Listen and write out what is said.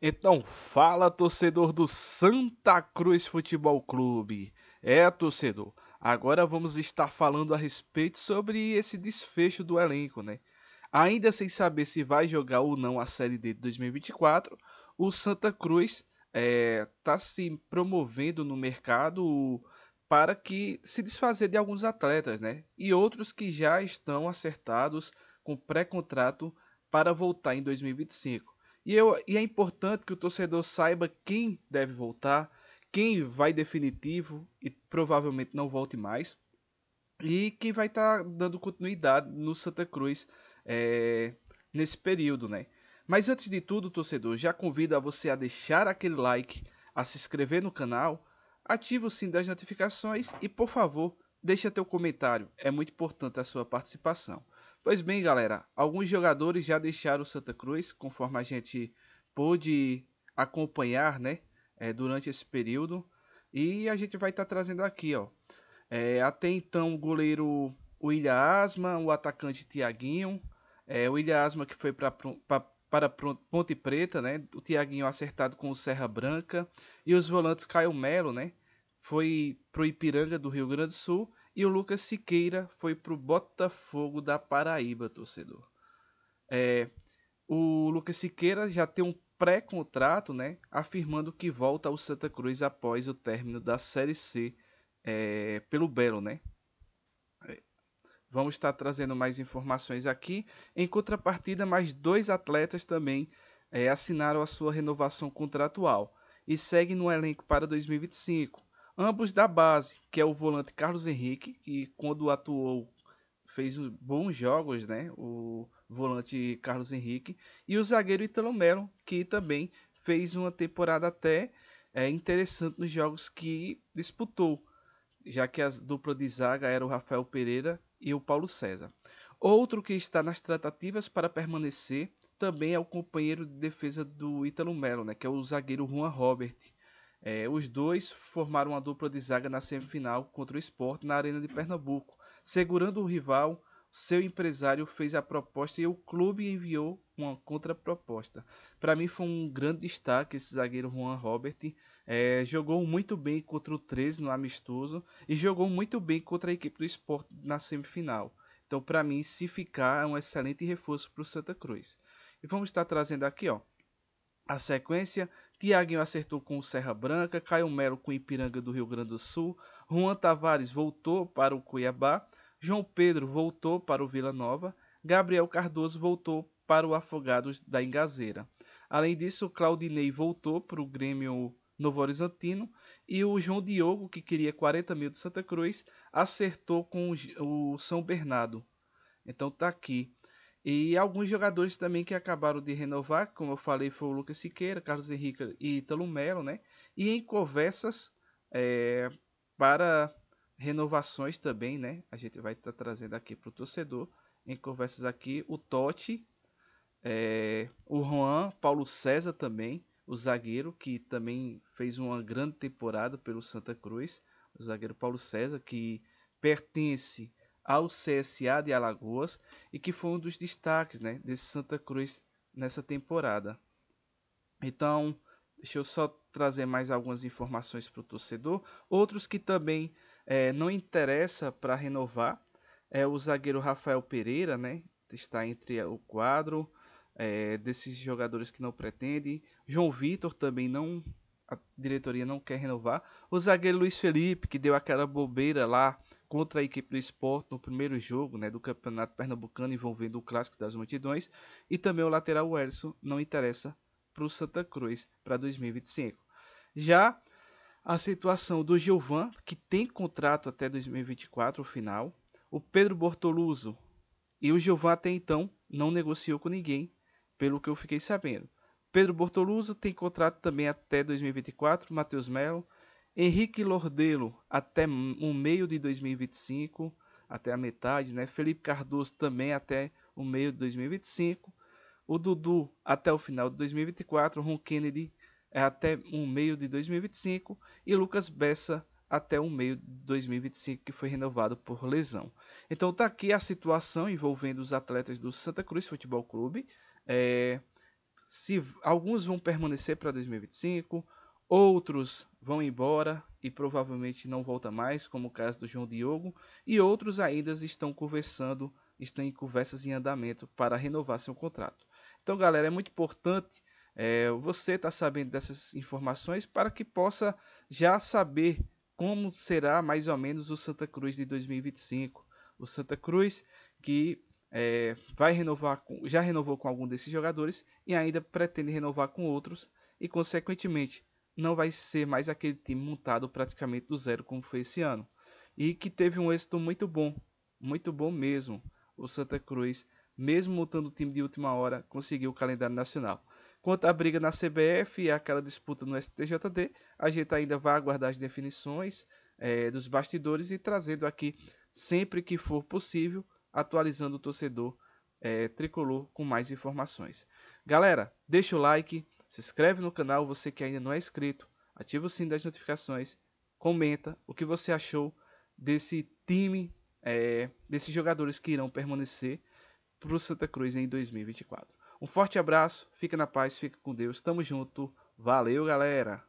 Então fala torcedor do Santa Cruz Futebol Clube. É torcedor. Agora vamos estar falando a respeito sobre esse desfecho do elenco, né? Ainda sem saber se vai jogar ou não a Série D de 2024, o Santa Cruz está é, tá se promovendo no mercado para que se desfazer de alguns atletas, né? E outros que já estão acertados com pré-contrato para voltar em 2025. E, eu, e é importante que o torcedor saiba quem deve voltar, quem vai definitivo e provavelmente não volte mais, e quem vai estar tá dando continuidade no Santa Cruz é, nesse período, né? Mas antes de tudo, torcedor, já convido a você a deixar aquele like, a se inscrever no canal, ativa o sininho das notificações e, por favor, deixa teu comentário. É muito importante a sua participação. Pois bem, galera, alguns jogadores já deixaram o Santa Cruz, conforme a gente pôde acompanhar, né, é, durante esse período. E a gente vai estar tá trazendo aqui, ó. É, até então, o goleiro William Asma, o atacante Tiaguinho, é, o William Asma que foi pra, pra, para Ponte Preta, né, o Tiaguinho acertado com o Serra Branca, e os volantes Caio Melo, né, foi pro Ipiranga do Rio Grande do Sul, e o Lucas Siqueira foi pro Botafogo da Paraíba, torcedor. É, o Lucas Siqueira já tem um pré-contrato, né, afirmando que volta ao Santa Cruz após o término da Série C é, pelo Belo, né? É, vamos estar trazendo mais informações aqui. Em contrapartida, mais dois atletas também é, assinaram a sua renovação contratual e seguem no elenco para 2025. Ambos da base, que é o volante Carlos Henrique, que quando atuou fez bons jogos, né? O volante Carlos Henrique. E o zagueiro Italo Melo, que também fez uma temporada até é, interessante nos jogos que disputou, já que a dupla de zaga era o Rafael Pereira e o Paulo César. Outro que está nas tratativas para permanecer também é o companheiro de defesa do Ítalo Melo, né, que é o zagueiro Juan Robert, é, os dois formaram uma dupla de zaga na semifinal contra o Sport na Arena de Pernambuco. Segurando o rival, seu empresário fez a proposta e o clube enviou uma contraproposta. Para mim foi um grande destaque esse zagueiro Juan Robert. É, jogou muito bem contra o 13 no amistoso e jogou muito bem contra a equipe do Sport na semifinal. Então, para mim, se ficar, é um excelente reforço para o Santa Cruz. E vamos estar trazendo aqui, ó. A sequência, Tiaguinho acertou com o Serra Branca, Caio Melo com o Ipiranga do Rio Grande do Sul, Juan Tavares voltou para o Cuiabá, João Pedro voltou para o Vila Nova, Gabriel Cardoso voltou para o Afogados da Ingazeira. Além disso, Claudinei voltou para o Grêmio Novo Horizontino e o João Diogo, que queria 40 mil de Santa Cruz, acertou com o São Bernardo. Então tá aqui. E alguns jogadores também que acabaram de renovar, como eu falei, foi o Lucas Siqueira, Carlos Henrique e Ítalo Melo, né? E em conversas é, para renovações também, né? A gente vai estar tá trazendo aqui para o torcedor, em conversas aqui, o Totti, é, o Juan, Paulo César também, o zagueiro, que também fez uma grande temporada pelo Santa Cruz, o zagueiro Paulo César, que pertence ao CSA de Alagoas e que foi um dos destaques né, desse Santa Cruz nessa temporada. Então, deixa eu só trazer mais algumas informações para o torcedor. Outros que também é, não interessa para renovar é o zagueiro Rafael Pereira, né? Está entre o quadro é, desses jogadores que não pretendem. João Vitor também não, a diretoria não quer renovar. O zagueiro Luiz Felipe, que deu aquela bobeira lá contra a equipe do Esporte no primeiro jogo né, do Campeonato Pernambucano envolvendo o Clássico das Multidões e também o lateral Welson não interessa para o Santa Cruz para 2025. Já a situação do Gilvan, que tem contrato até 2024, o final, o Pedro Bortoluso e o Gilvan até então não negociou com ninguém, pelo que eu fiquei sabendo. Pedro Bortoluso tem contrato também até 2024, Matheus Melo Henrique Lordelo até o meio de 2025, até a metade, né? Felipe Cardoso também até o meio de 2025. O Dudu até o final de 2024, Ron Kennedy é até o meio de 2025 e Lucas Bessa até o meio de 2025, que foi renovado por lesão. Então tá aqui a situação envolvendo os atletas do Santa Cruz Futebol Clube. É, se alguns vão permanecer para 2025, Outros vão embora e provavelmente não volta mais, como o caso do João Diogo, e outros ainda estão conversando, estão em conversas em andamento para renovar seu contrato. Então, galera, é muito importante é, você estar tá sabendo dessas informações para que possa já saber como será mais ou menos o Santa Cruz de 2025. O Santa Cruz que é, vai renovar, com, já renovou com algum desses jogadores e ainda pretende renovar com outros e, consequentemente, não vai ser mais aquele time montado praticamente do zero como foi esse ano. E que teve um êxito muito bom, muito bom mesmo. O Santa Cruz, mesmo montando o time de última hora, conseguiu o calendário nacional. Quanto à briga na CBF e aquela disputa no STJD, a gente ainda vai aguardar as definições é, dos bastidores e trazendo aqui, sempre que for possível, atualizando o torcedor é, tricolor com mais informações. Galera, deixa o like, se inscreve no canal você que ainda não é inscrito, ativa o sininho das notificações, comenta o que você achou desse time, é, desses jogadores que irão permanecer para o Santa Cruz em 2024. Um forte abraço, fica na paz, fica com Deus, tamo junto, valeu galera!